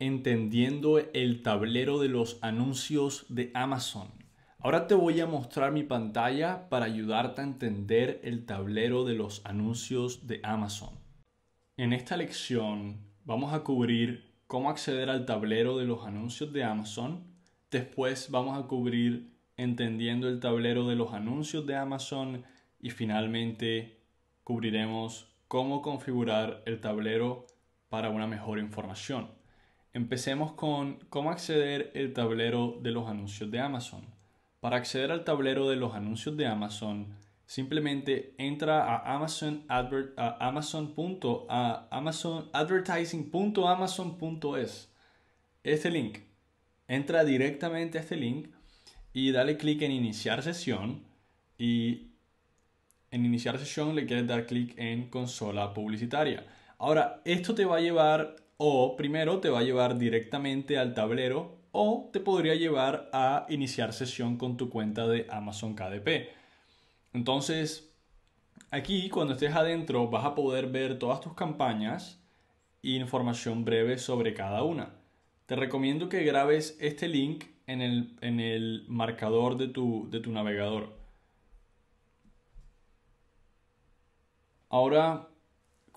entendiendo el tablero de los anuncios de Amazon. Ahora te voy a mostrar mi pantalla para ayudarte a entender el tablero de los anuncios de Amazon. En esta lección vamos a cubrir cómo acceder al tablero de los anuncios de Amazon. Después vamos a cubrir entendiendo el tablero de los anuncios de Amazon y finalmente cubriremos cómo configurar el tablero para una mejor información. Empecemos con cómo acceder el tablero de los anuncios de Amazon. Para acceder al tablero de los anuncios de Amazon, simplemente entra a Amazon, Amazon, Este link. Entra directamente a este link y dale clic en iniciar sesión y en iniciar sesión le quieres dar clic en consola publicitaria. Ahora, esto te va a llevar o primero te va a llevar directamente al tablero o te podría llevar a iniciar sesión con tu cuenta de Amazon KDP. Entonces, aquí cuando estés adentro vas a poder ver todas tus campañas e información breve sobre cada una. Te recomiendo que grabes este link en el, marcador de de tu navegador. Ahora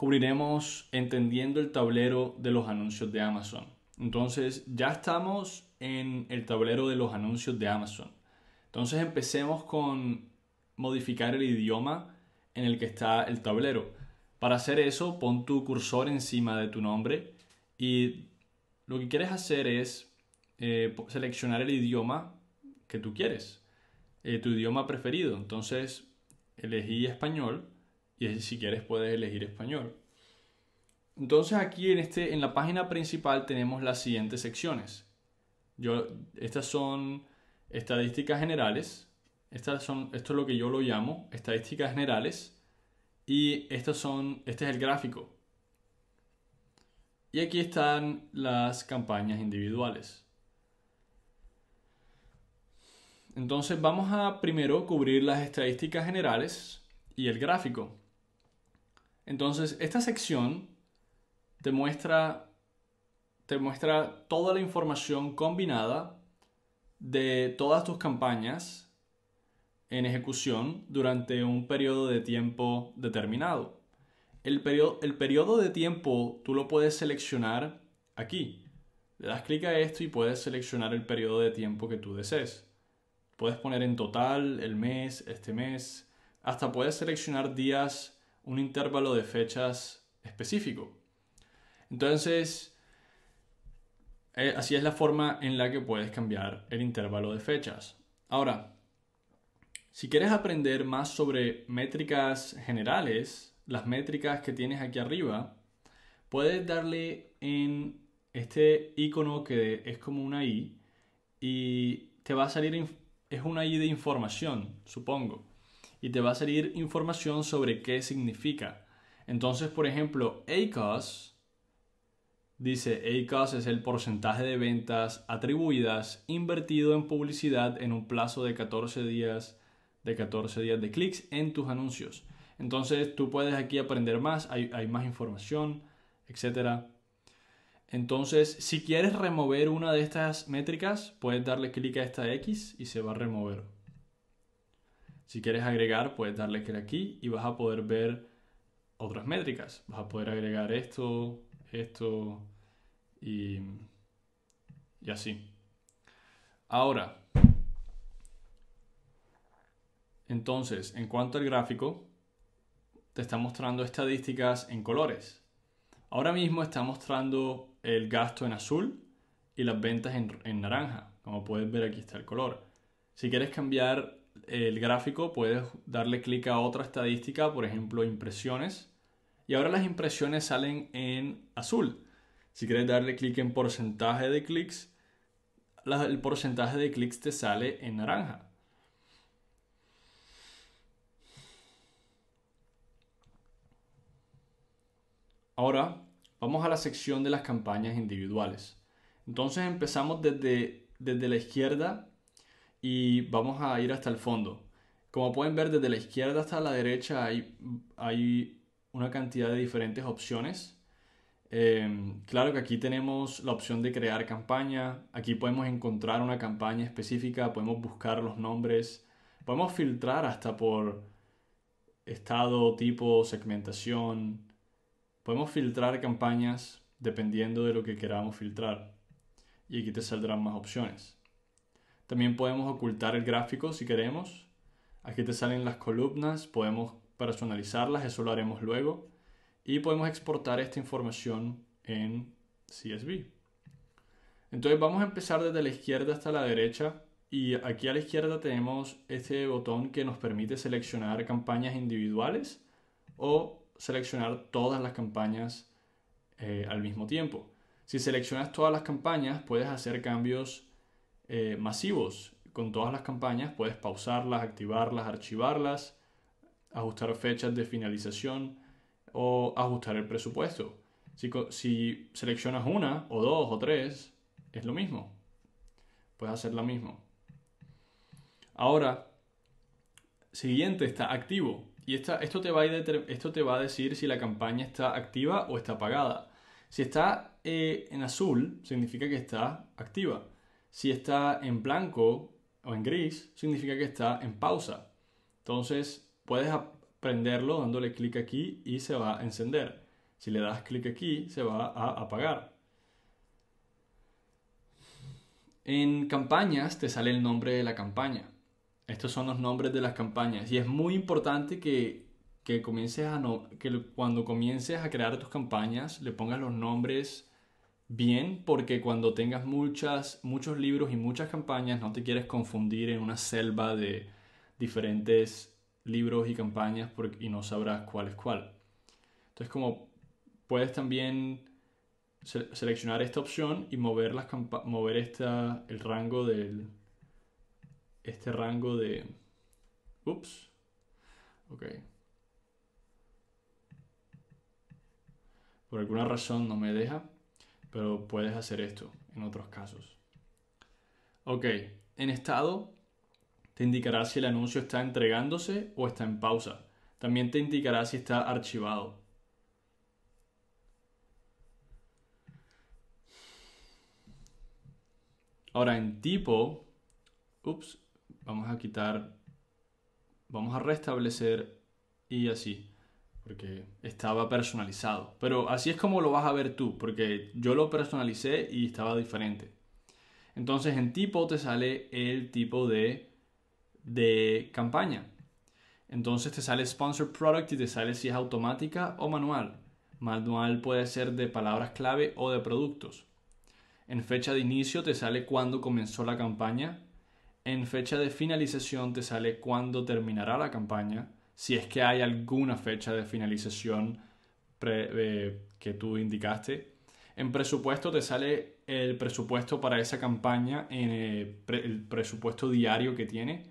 cubriremos entendiendo el tablero de los anuncios de Amazon. Entonces, ya estamos en el tablero de los anuncios de Amazon. Entonces, empecemos con modificar el idioma en el que está el tablero. Para hacer eso, pon tu cursor encima de tu nombre y lo que quieres hacer es eh, seleccionar el idioma que tú quieres, eh, tu idioma preferido. Entonces, elegí español y si quieres puedes elegir español. Entonces aquí en, este, en la página principal tenemos las siguientes secciones. Yo, estas son estadísticas generales. Estas son, esto es lo que yo lo llamo estadísticas generales. Y estas son, este es el gráfico. Y aquí están las campañas individuales. Entonces vamos a primero cubrir las estadísticas generales y el gráfico. Entonces, esta sección te muestra, te muestra toda la información combinada de todas tus campañas en ejecución durante un periodo de tiempo determinado. El periodo, el periodo de tiempo tú lo puedes seleccionar aquí. Le das clic a esto y puedes seleccionar el periodo de tiempo que tú desees. Puedes poner en total, el mes, este mes, hasta puedes seleccionar días un intervalo de fechas específico. Entonces, eh, así es la forma en la que puedes cambiar el intervalo de fechas. Ahora, si quieres aprender más sobre métricas generales, las métricas que tienes aquí arriba, puedes darle en este icono que es como una I y te va a salir, es una I de información, supongo y te va a salir información sobre qué significa. Entonces, por ejemplo, ACOS dice ACOS es el porcentaje de ventas atribuidas invertido en publicidad en un plazo de 14 días de 14 días de clics en tus anuncios. Entonces, tú puedes aquí aprender más, hay, más información, etcétera. Entonces, si quieres remover una de estas métricas, puedes darle clic a esta X y se va a remover. Si quieres agregar, puedes darle clic aquí y vas a poder ver otras métricas. Vas a poder agregar esto, esto y, así. Ahora, entonces, en cuanto al gráfico, te está mostrando estadísticas en colores. Ahora mismo está mostrando el gasto en azul y las ventas en, en naranja. Como puedes ver aquí está el color. Si quieres cambiar el gráfico puedes darle clic a otra estadística, por ejemplo impresiones. Y ahora las impresiones salen en azul. Si quieres darle clic en porcentaje de clics, el porcentaje de clics te sale en naranja. Ahora vamos a la sección de las campañas individuales. Entonces empezamos desde, desde la izquierda y vamos a ir hasta el fondo. Como pueden ver, desde la izquierda hasta la derecha hay, hay una cantidad de diferentes opciones. Eh, claro que aquí tenemos la opción de crear campaña. Aquí podemos encontrar una campaña específica, podemos buscar los nombres, podemos filtrar hasta por estado, tipo, segmentación. Podemos filtrar campañas dependiendo de lo que queramos filtrar. Y aquí te saldrán más opciones. También podemos ocultar el gráfico si queremos. Aquí te salen las columnas, podemos personalizarlas, eso lo haremos luego. Y podemos exportar esta información en CSV. Entonces vamos a empezar desde la izquierda hasta la derecha y aquí a la izquierda tenemos este botón que nos permite seleccionar campañas individuales o seleccionar todas las campañas eh, al mismo tiempo. Si seleccionas todas las campañas puedes hacer cambios eh, masivos. Con todas las campañas puedes pausarlas, activarlas, archivarlas, ajustar fechas de finalización o ajustar el presupuesto. Si, seleccionas una o dos o tres, es lo mismo. Puedes hacer lo mismo. Ahora, siguiente está activo. Y esto, te va a esto te va a decir si la campaña está activa o está apagada. Si está eh, en azul, significa que está activa. Si está en blanco o en gris, significa que está en pausa. Entonces, puedes prenderlo dándole clic aquí y se va a encender. Si le das clic aquí, se va a apagar. En campañas te sale el nombre de la campaña. Estos son los nombres de las campañas. Y es muy importante que, comiences a no, que cuando comiences a crear tus campañas le pongas los nombres bien porque cuando tengas muchas, muchos libros y muchas campañas no te quieres confundir en una selva de diferentes libros y campañas y no sabrás cuál es cuál. Entonces como puedes también seleccionar esta opción y mover, las mover esta, el rango del... Este rango de... Ups. Ok. Por alguna razón no me deja pero puedes hacer esto en otros casos. Ok, en estado te indicará si el anuncio está entregándose o está en pausa. También te indicará si está archivado. Ahora en tipo, ups, vamos a quitar, vamos a restablecer y así porque estaba personalizado. Pero así es como lo vas a ver tú, porque yo lo personalicé y estaba diferente. Entonces en tipo te sale el tipo de, de campaña. Entonces te sale sponsor product y te sale si es automática o manual. Manual puede ser de palabras clave o de productos. En fecha de inicio te sale cuándo comenzó la campaña. En fecha de finalización te sale cuándo terminará la campaña si es que hay alguna fecha de finalización eh, que tú indicaste. En presupuesto te sale el presupuesto para esa campaña, en eh, el presupuesto diario que tiene.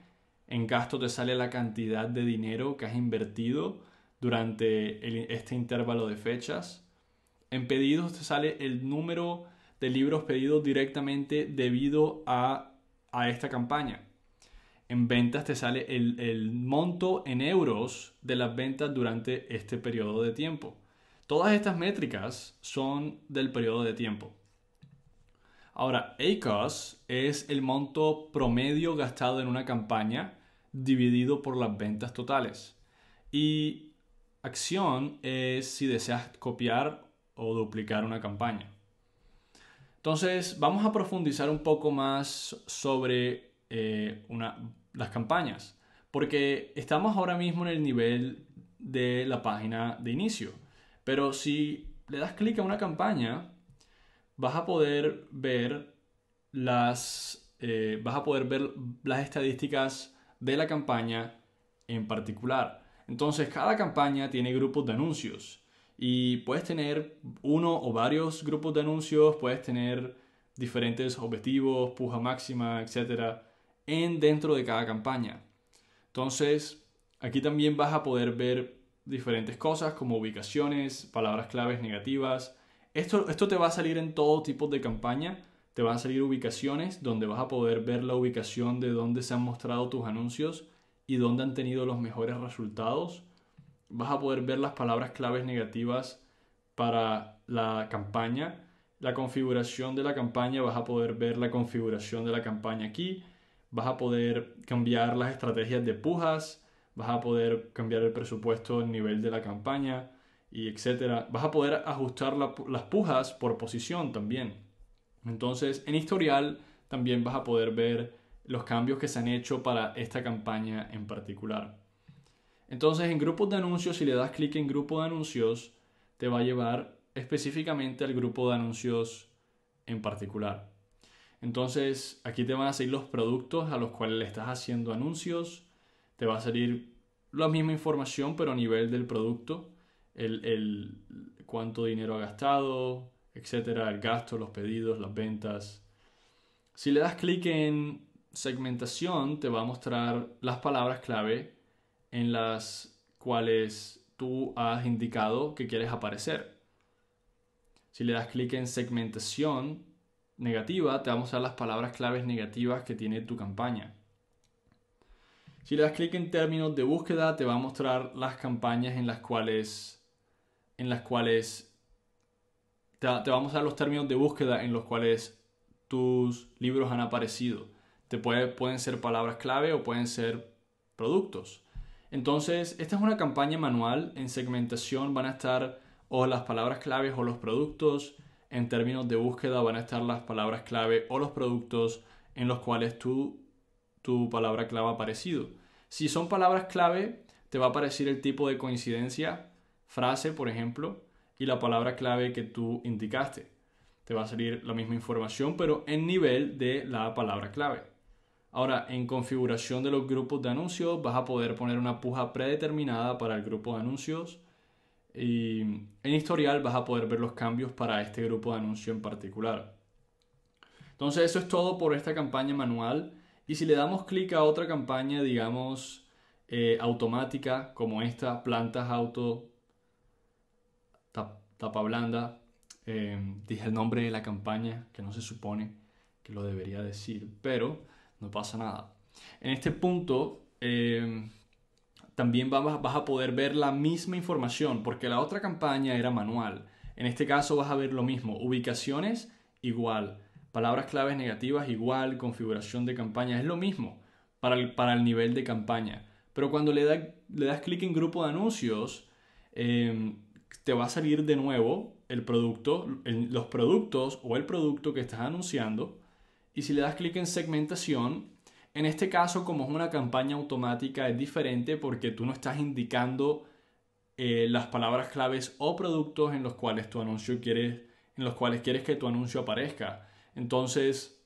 En gasto te sale la cantidad de dinero que has invertido durante este intervalo de fechas. En pedidos te sale el número de libros pedidos directamente debido a esta campaña en ventas te sale el, monto en euros de las ventas durante este periodo de tiempo. Todas estas métricas son del periodo de tiempo. Ahora, ACOS es el monto promedio gastado en una campaña dividido por las ventas totales. Y acción es si deseas copiar o duplicar una campaña. Entonces, vamos a profundizar un poco más sobre eh, una las campañas. Porque estamos ahora mismo en el nivel de la página de inicio. Pero si le das clic a una campaña, vas a poder ver las, eh, vas a poder ver las estadísticas de la campaña en particular. Entonces, cada campaña tiene grupos de anuncios. Y puedes tener uno o varios grupos de anuncios, puedes tener diferentes objetivos, puja máxima, etcétera dentro de cada campaña. Entonces, aquí también vas a poder ver diferentes cosas como ubicaciones, palabras claves negativas. Esto, esto te va a salir en todo tipo de campaña. Te van a salir ubicaciones donde vas a poder ver la ubicación de dónde se han mostrado tus anuncios y dónde han tenido los mejores resultados. Vas a poder ver las palabras claves negativas para la campaña. La configuración de la campaña, vas a poder ver la configuración de la campaña aquí vas a poder cambiar las estrategias de pujas, vas a poder cambiar el presupuesto, el nivel de la campaña y etcétera. Vas a poder ajustar las pujas por posición también. Entonces, en historial también vas a poder ver los cambios que se han hecho para esta campaña en particular. Entonces, en grupos de anuncios, si le das clic en grupo de anuncios, te va a llevar específicamente al grupo de anuncios en particular. Entonces aquí te van a salir los productos a los cuales le estás haciendo anuncios. Te va a salir la misma información pero a nivel del producto. El, el cuánto dinero ha gastado, etcétera, el gasto, los pedidos, las ventas. Si le das clic en segmentación, te va a mostrar las palabras clave en las cuales tú has indicado que quieres aparecer. Si le das clic en segmentación, negativa, te vamos a mostrar las palabras claves negativas que tiene tu campaña. Si le das clic en términos de búsqueda, te va a mostrar las campañas en las cuales, en las cuales te, vamos a dar los términos de búsqueda en los cuales tus libros han aparecido. Te pueden ser palabras clave o pueden ser productos. Entonces, esta es una campaña manual. En segmentación van a estar o las palabras claves o los productos en términos de búsqueda van a estar las palabras clave o los productos en los cuales tu, palabra clave ha aparecido. Si son palabras clave, te va a aparecer el tipo de coincidencia, frase, por ejemplo, y la palabra clave que tú indicaste. Te va a salir la misma información, pero en nivel de la palabra clave. Ahora, en configuración de los grupos de anuncios, vas a poder poner una puja predeterminada para el grupo de anuncios y en historial vas a poder ver los cambios para este grupo de anuncio en particular. Entonces eso es todo por esta campaña manual. Y si le damos clic a otra campaña, digamos, eh, automática, como esta, plantas auto tapa blanda, eh, dije el nombre de la campaña, que no se supone que lo debería decir, pero no pasa nada. En este punto, eh, también vas, a poder ver la misma información, porque la otra campaña era manual. En este caso vas a ver lo mismo, ubicaciones igual, palabras claves negativas igual, configuración de campaña es lo mismo para el, para el nivel de campaña. Pero cuando le, le das clic en grupo de anuncios, em, te va a salir de nuevo el producto, los productos o el producto que estás anunciando. Y si le das clic en segmentación, en este caso, como es una campaña automática, es diferente porque tú no estás indicando eh, las palabras claves o productos en los cuales tu anuncio quieres, en los cuales quieres que tu anuncio aparezca. Entonces,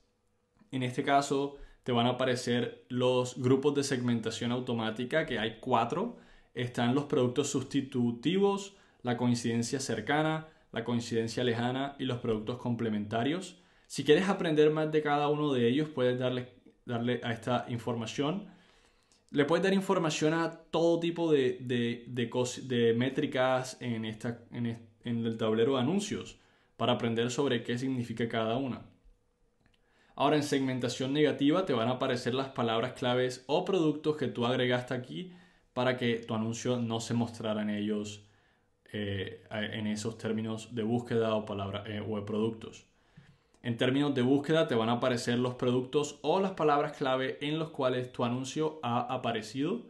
en este caso, te van a aparecer los grupos de segmentación automática, que hay cuatro. Están los productos sustitutivos, la coincidencia cercana, la coincidencia lejana y los productos complementarios. Si quieres aprender más de cada uno de ellos, puedes darle darle a esta información. Le puedes dar información a todo tipo de, de, métricas en, esta, en, el tablero de anuncios para aprender sobre qué significa cada una. Ahora en segmentación negativa te van a aparecer las palabras claves o productos que tú agregaste aquí para que tu anuncio no se mostrara en ellos eh, en esos términos de búsqueda o palabras eh, o productos. En términos de búsqueda te van a aparecer los productos o las palabras clave en los cuales tu anuncio ha aparecido.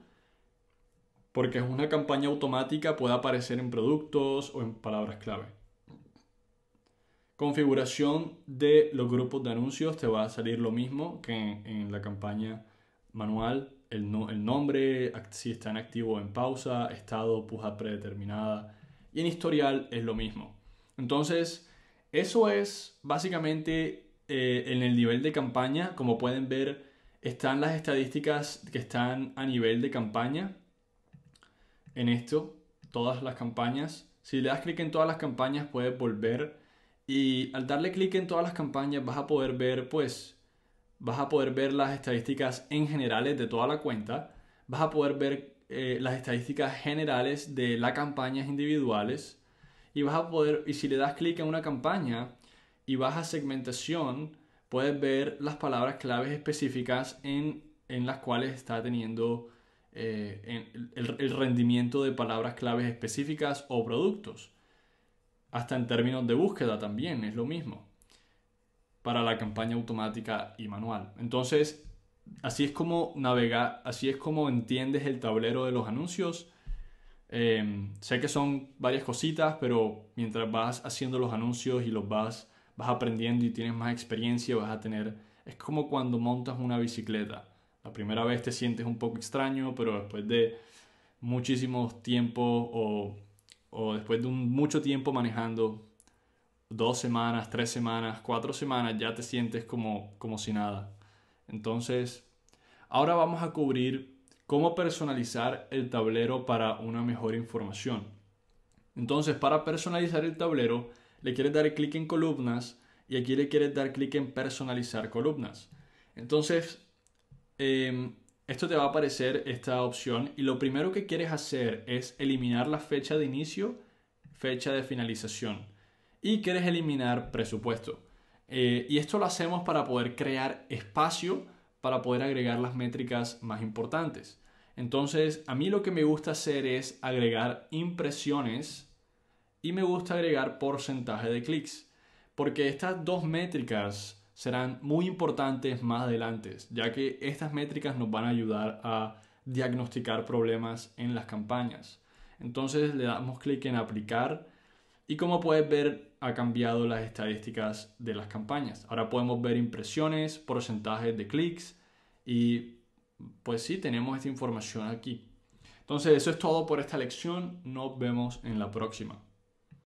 Porque es una campaña automática, puede aparecer en productos o en palabras clave. Configuración de los grupos de anuncios te va a salir lo mismo que en, la campaña manual. El, no, el nombre, si está en activo o en pausa, estado, puja predeterminada. Y en historial es lo mismo. Entonces, eso es básicamente eh, en el nivel de campaña, como pueden ver, están las estadísticas que están a nivel de campaña. En esto, todas las campañas. Si le das clic en todas las campañas, puedes volver. Y al darle clic en todas las campañas, vas a poder ver, pues, vas a poder ver las estadísticas en generales de toda la cuenta. Vas a poder ver eh, las estadísticas generales de las campañas individuales y vas a poder, y si le das clic en una campaña y vas a segmentación, puedes ver las palabras claves específicas en, las cuales está teniendo eh, el, rendimiento de palabras claves específicas o productos. Hasta en términos de búsqueda también es lo mismo para la campaña automática y manual. Entonces, así es como navega, así es como entiendes el tablero de los anuncios Em, sé que son varias cositas, pero mientras vas haciendo los anuncios y los vas, vas aprendiendo y tienes más experiencia, vas a tener... Es como cuando montas una bicicleta. La primera vez te sientes un poco extraño, pero después de muchísimo tiempo o, después de mucho tiempo manejando, dos semanas, tres semanas, cuatro semanas, ya te sientes como, como si nada. Entonces, ahora vamos a cubrir cómo personalizar el tablero para una mejor información. Entonces, para personalizar el tablero, le quieres dar clic en columnas y aquí le quieres dar clic en personalizar columnas. Entonces, em, esto te va a aparecer esta opción y lo primero que quieres hacer es eliminar la fecha de inicio, fecha de finalización y quieres eliminar presupuesto. Eh, y esto lo hacemos para poder crear espacio para poder agregar las métricas más importantes. Entonces, a mí lo que me gusta hacer es agregar impresiones y me gusta agregar porcentaje de clics, porque estas dos métricas serán muy importantes más adelante, ya que estas métricas nos van a ayudar a diagnosticar problemas en las campañas. Entonces le damos clic en aplicar y como puedes ver ha cambiado las estadísticas de las campañas. Ahora podemos ver impresiones, porcentajes de clics y pues sí, tenemos esta información aquí. Entonces eso es todo por esta lección. Nos vemos en la próxima.